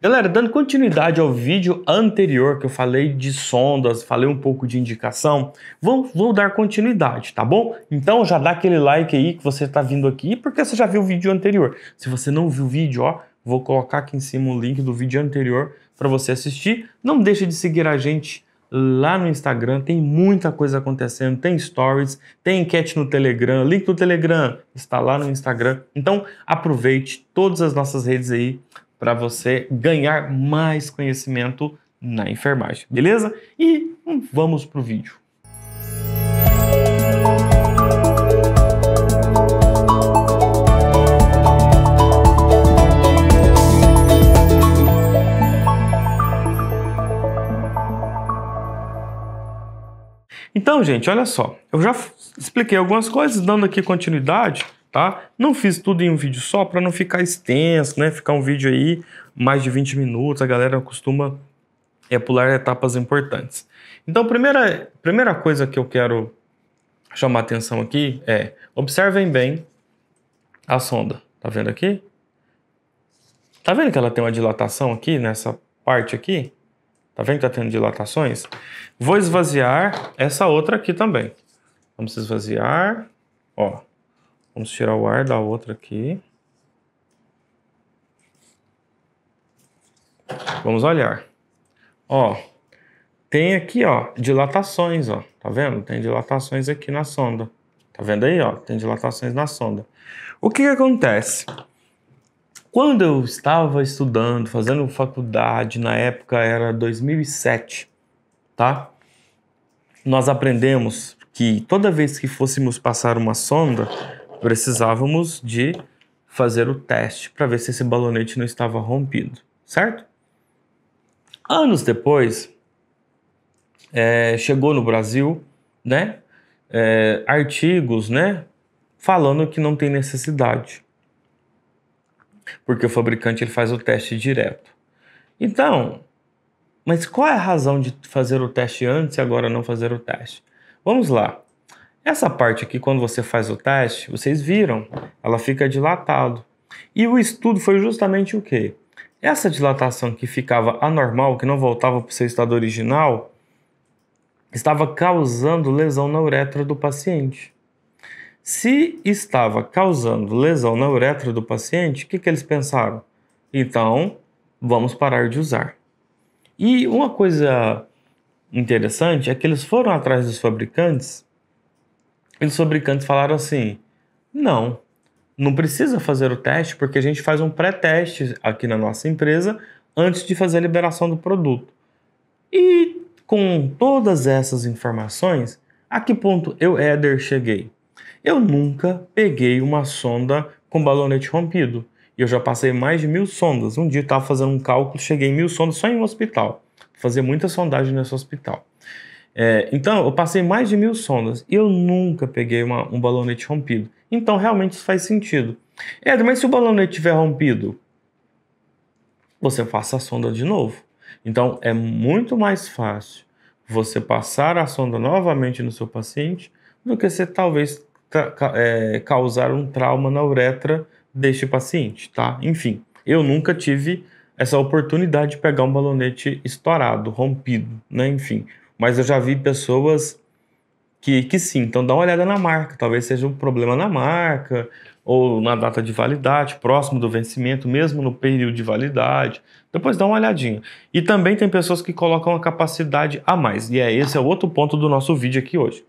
Galera, dando continuidade ao vídeo anterior que eu falei de sondas, falei um pouco de indicação, vou, vou dar continuidade, tá bom? Então já dá aquele like aí que você está vindo aqui, porque você já viu o vídeo anterior. Se você não viu o vídeo, ó, vou colocar aqui em cima o link do vídeo anterior para você assistir. Não deixe de seguir a gente lá no Instagram, tem muita coisa acontecendo, tem stories, tem enquete no Telegram, link do Telegram está lá no Instagram. Então aproveite todas as nossas redes aí para você ganhar mais conhecimento na enfermagem, beleza? E vamos para o vídeo. Então, gente, olha só. Eu já expliquei algumas coisas, dando aqui continuidade tá? Não fiz tudo em um vídeo só para não ficar extenso, né? Ficar um vídeo aí mais de 20 minutos, a galera costuma é pular etapas importantes. Então, primeira primeira coisa que eu quero chamar atenção aqui é, observem bem a sonda. Tá vendo aqui? Tá vendo que ela tem uma dilatação aqui nessa parte aqui? Tá vendo que tá tendo dilatações? Vou esvaziar essa outra aqui também. Vamos esvaziar, ó. Vamos tirar o ar da outra aqui. Vamos olhar. Ó, tem aqui, ó, dilatações, ó. Tá vendo? Tem dilatações aqui na sonda. Tá vendo aí, ó? Tem dilatações na sonda. O que, que acontece? Quando eu estava estudando, fazendo faculdade, na época era 2007, tá? Nós aprendemos que toda vez que fôssemos passar uma sonda, precisávamos de fazer o teste para ver se esse balonete não estava rompido, certo? Anos depois, é, chegou no Brasil, né, é, artigos, né, falando que não tem necessidade, porque o fabricante ele faz o teste direto. Então, mas qual é a razão de fazer o teste antes e agora não fazer o teste? Vamos lá. Essa parte aqui, quando você faz o teste, vocês viram, ela fica dilatado. E o estudo foi justamente o quê? Essa dilatação que ficava anormal, que não voltava para o seu estado original, estava causando lesão na uretra do paciente. Se estava causando lesão na uretra do paciente, o que, que eles pensaram? Então, vamos parar de usar. E uma coisa interessante é que eles foram atrás dos fabricantes e os fabricantes falaram assim: não, não precisa fazer o teste, porque a gente faz um pré-teste aqui na nossa empresa antes de fazer a liberação do produto. E com todas essas informações, a que ponto eu, Éder, cheguei? Eu nunca peguei uma sonda com balonete rompido. E eu já passei mais de mil sondas. Um dia eu estava fazendo um cálculo, cheguei em mil sondas só em um hospital. Fazer muita sondagem nesse hospital. É, então, eu passei mais de mil sondas e eu nunca peguei uma, um balonete rompido. Então, realmente isso faz sentido. É, mas se o balonete tiver rompido, você passa a sonda de novo. Então, é muito mais fácil você passar a sonda novamente no seu paciente do que você talvez é, causar um trauma na uretra deste paciente, tá? Enfim, eu nunca tive essa oportunidade de pegar um balonete estourado, rompido, né? Enfim, mas eu já vi pessoas que, que sim, então dá uma olhada na marca. Talvez seja um problema na marca, ou na data de validade, próximo do vencimento, mesmo no período de validade. Depois dá uma olhadinha. E também tem pessoas que colocam a capacidade a mais. E é esse é outro ponto do nosso vídeo aqui hoje.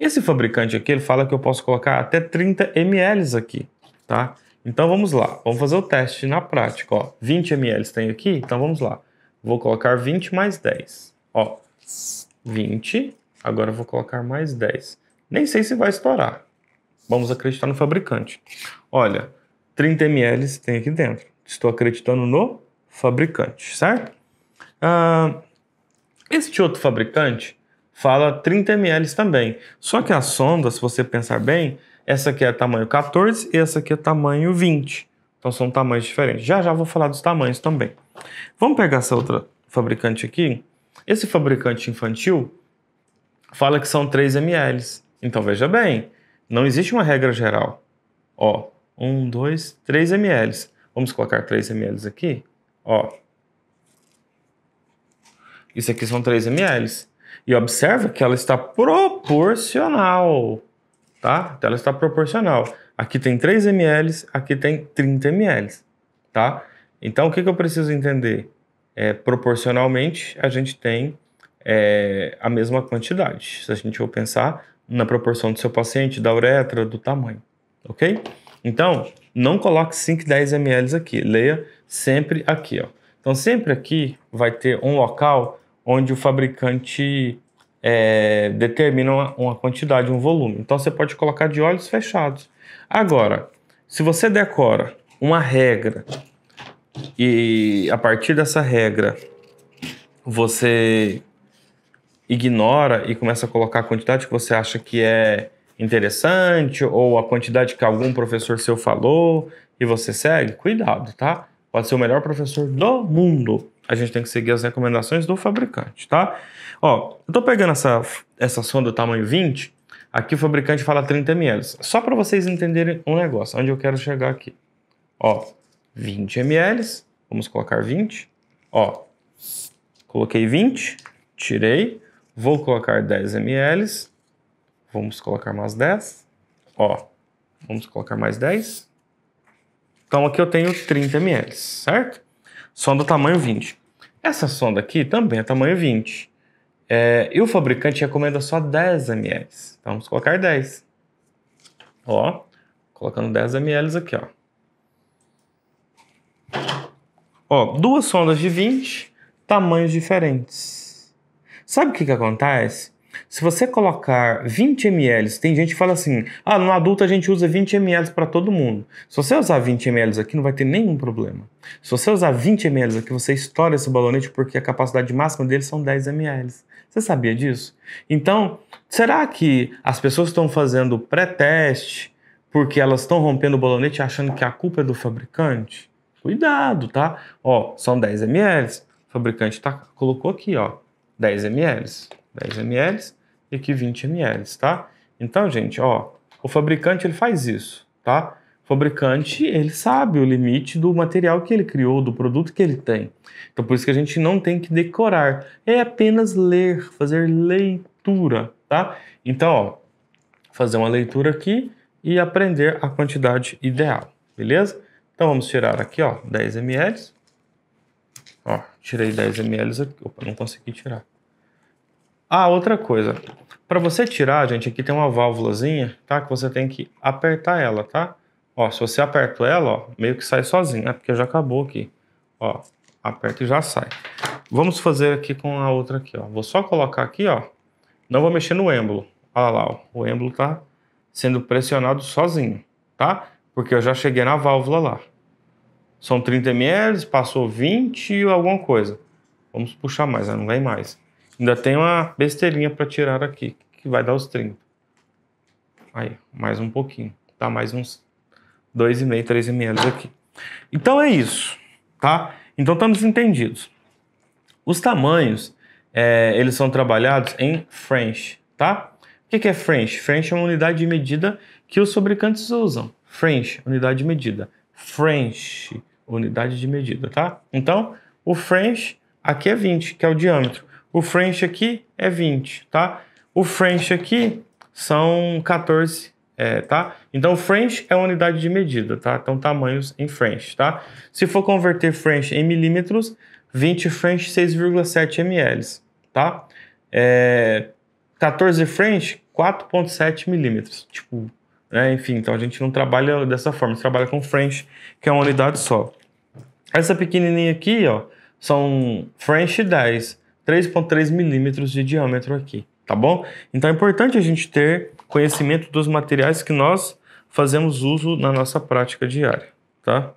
Esse fabricante aqui, ele fala que eu posso colocar até 30 ml aqui, tá? Então vamos lá, vamos fazer o teste na prática, ó. 20 ml tem aqui, então vamos lá. Vou colocar 20 mais 10, ó. 20. Agora eu vou colocar mais 10. Nem sei se vai estourar. Vamos acreditar no fabricante. Olha, 30 ml tem aqui dentro. Estou acreditando no fabricante, certo? Ah, este outro fabricante fala 30 ml também. Só que a sonda, se você pensar bem, essa aqui é tamanho 14 e essa aqui é tamanho 20. Então são tamanhos diferentes. Já já vou falar dos tamanhos também. Vamos pegar essa outra fabricante aqui. Esse fabricante infantil fala que são 3 ml. Então veja bem, não existe uma regra geral. Ó, 1, 2, 3 ml. Vamos colocar 3 ml aqui. Ó. Isso aqui são 3 ml. E observa que ela está proporcional. Tá? Então, ela está proporcional. Aqui tem 3 ml, aqui tem 30 ml. Tá? Então o que, que eu preciso entender? é, proporcionalmente, a gente tem é, a mesma quantidade. Se a gente for pensar na proporção do seu paciente, da uretra, do tamanho, ok? Então, não coloque 5, 10 ml aqui, leia sempre aqui, ó. Então, sempre aqui vai ter um local onde o fabricante é, determina uma, uma, quantidade, um volume. Então, você pode colocar de olhos fechados. Agora, se você decora uma regra e a partir dessa regra você ignora e começa a colocar a quantidade que você acha que é interessante ou a quantidade que algum professor seu falou e você segue, cuidado, tá? Pode ser o melhor professor do mundo. A gente tem que seguir as recomendações do fabricante, tá? Ó, eu tô pegando essa, essa sonda tamanho 20, aqui o fabricante fala 30 ml. Só para vocês entenderem um negócio, onde eu quero chegar aqui. Ó, 20 ml. Vamos colocar 20. Ó, coloquei 20, tirei. Vou colocar 10 ml. Vamos colocar mais 10. Ó, vamos colocar mais 10. Então aqui eu tenho 30 ml, certo? Sonda tamanho 20. Essa sonda aqui também é tamanho 20. É, e o fabricante recomenda só 10 ml. Então vamos colocar 10. Ó, colocando 10 ml aqui, ó. Ó, duas sondas de 20, tamanhos diferentes. Sabe o que, que acontece? Se você colocar 20 ml, tem gente que fala assim: ah, no adulto a gente usa 20 ml para todo mundo. Se você usar 20 ml aqui, não vai ter nenhum problema. Se você usar 20 ml aqui, você estoura esse balonete porque a capacidade máxima dele são 10 ml. Você sabia disso? Então, será que as pessoas estão fazendo pré-teste porque elas estão rompendo o balonete achando que a culpa é do fabricante? Cuidado, tá? Ó, são 10 ml. O fabricante tá, colocou aqui, ó, 10 ml. 10 ml e aqui 20 ml, tá? Então, gente, ó, o fabricante ele faz isso, tá? O fabricante ele sabe o limite do material que ele criou, do produto que ele tem. Então, por isso que a gente não tem que decorar, é apenas ler, fazer leitura, tá? Então, ó, fazer uma leitura aqui e aprender a quantidade ideal, beleza? Então vamos tirar aqui, ó, 10 ml. Ó, tirei 10 ml aqui. Opa, não consegui tirar. Ah, outra coisa. Para você tirar, gente, aqui tem uma válvulazinha, tá? Que você tem que apertar ela, tá? Ó, se você aperta ela, ó, meio que sai sozinha, né? porque já acabou aqui. Ó, aperta e já sai. Vamos fazer aqui com a outra aqui, ó. Vou só colocar aqui, ó. Não vou mexer no êmbolo. Olha lá, ó. O êmbolo tá sendo pressionado sozinho, Tá? Porque eu já cheguei na válvula lá. São 30 ml, passou 20 e alguma coisa. Vamos puxar mais, não vem mais. Ainda tem uma besteirinha para tirar aqui, que vai dar os 30. Aí, mais um pouquinho. Tá mais uns 2,5, 3 ml aqui. Então é isso, tá? Então estamos entendidos. Os tamanhos, é, eles são trabalhados em French, tá? O que é French? French é uma unidade de medida que os fabricantes usam. French, unidade de medida. French, unidade de medida, tá? Então, o French aqui é 20, que é o diâmetro. O French aqui é 20, tá? O French aqui são 14, é, tá? Então, French é unidade de medida, tá? Então, tamanhos em French, tá? Se for converter French em milímetros, 20 French, 6,7 ml, tá? É, 14 French, 4,7 milímetros. Tipo, né? enfim, então a gente não trabalha dessa forma, a gente trabalha com French, que é uma unidade só. Essa pequenininha aqui, ó, são French 10, 3.3 milímetros de diâmetro aqui, tá bom? Então é importante a gente ter conhecimento dos materiais que nós fazemos uso na nossa prática diária, tá?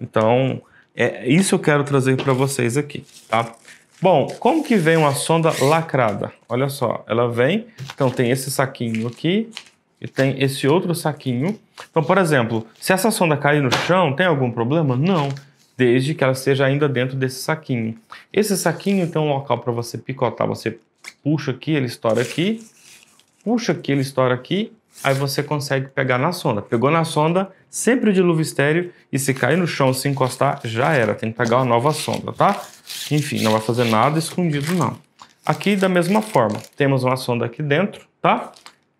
Então, é isso que eu quero trazer para vocês aqui, tá? Bom, como que vem uma sonda lacrada? Olha só, ela vem, então tem esse saquinho aqui, e tem esse outro saquinho. Então, por exemplo, se essa sonda cair no chão, tem algum problema? Não, desde que ela esteja ainda dentro desse saquinho. Esse saquinho tem então, é um local para você picotar. Você puxa aqui, ele estoura aqui, puxa aqui, ele estoura aqui, aí você consegue pegar na sonda. Pegou na sonda, sempre luva estéreo, e se cair no chão, se encostar, já era. Tem que pegar uma nova sonda, tá? Enfim, não vai fazer nada escondido, não. Aqui, da mesma forma, temos uma sonda aqui dentro, tá?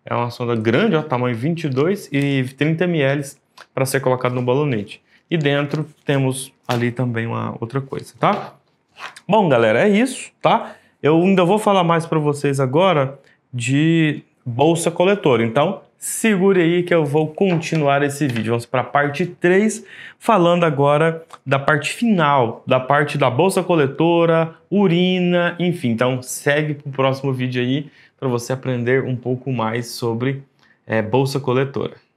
É uma sonda grande, ó, tamanho 22 e 30 ml para ser colocado no balonete. E dentro temos ali também uma outra coisa, tá? Bom, galera, é isso, tá? Eu ainda vou falar mais para vocês agora de bolsa coletora. Então, segure aí que eu vou continuar esse vídeo. Vamos para a parte 3, falando agora da parte final, da parte da bolsa coletora, urina, enfim. Então, segue para o próximo vídeo aí para você aprender um pouco mais sobre é, bolsa coletora.